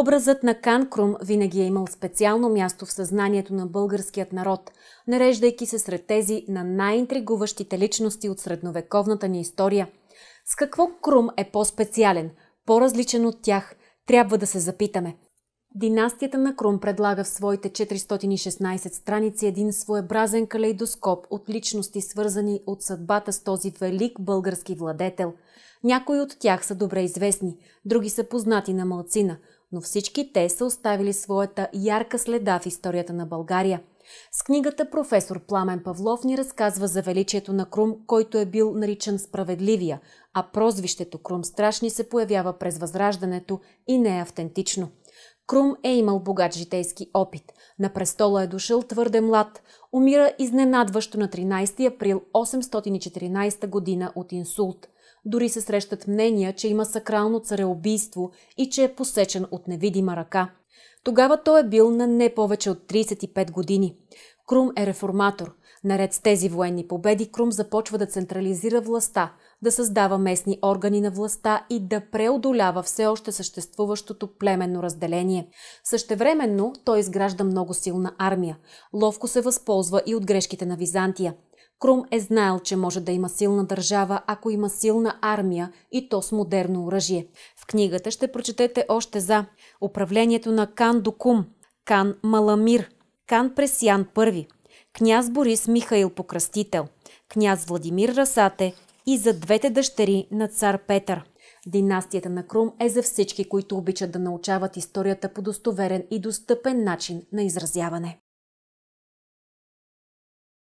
Образът на Канкрум винаги е имал специално място в съзнанието на българският народ, нареждайки се сред тези на най-интригуващите личности от средновековната ни история. С какво Крум е по-специален, по-различен от тях, трябва да се запитаме. Династията на Крум предлага в своите 416 страници един своеобразен калейдоскоп от личности, свързани от съдбата с този велик български владетел. Някои от тях са добре известни, други са познати на малцина – но всички те са оставили своята ярка следа в историята на България. С книгата професор Пламен Павлов ни разказва за величието на Крум, който е бил наричан Справедливия, а прозвището Крум Страшни се появява през Възраждането и не е автентично. Крум е имал богат житейски опит. На престола е дошъл твърде млад. Умира изненадващо на 13 април 814 година от инсулт. Дори се срещат мнения, че има сакрално цареубийство и че е посечен от невидима ръка. Тогава той е бил на не повече от 35 години. Крум е реформатор. Наред с тези военни победи, Крум започва да централизира властта, да създава местни органи на властта и да преодолява все още съществуващото племенно разделение. Същевременно той изгражда много силна армия. Ловко се възползва и от грешките на Византия. Крум е знаел, че може да има силна държава, ако има силна армия и то с модерно оръжие. В книгата ще прочетете още за управлението на Кан Докум, Кан Маламир, Кан Пресян I, княз Борис Михаил Покръстител, княз Владимир Расате и за двете дъщери на цар Петър. Династията на Крум е за всички, които обичат да научават историята по достоверен и достъпен начин на изразяване.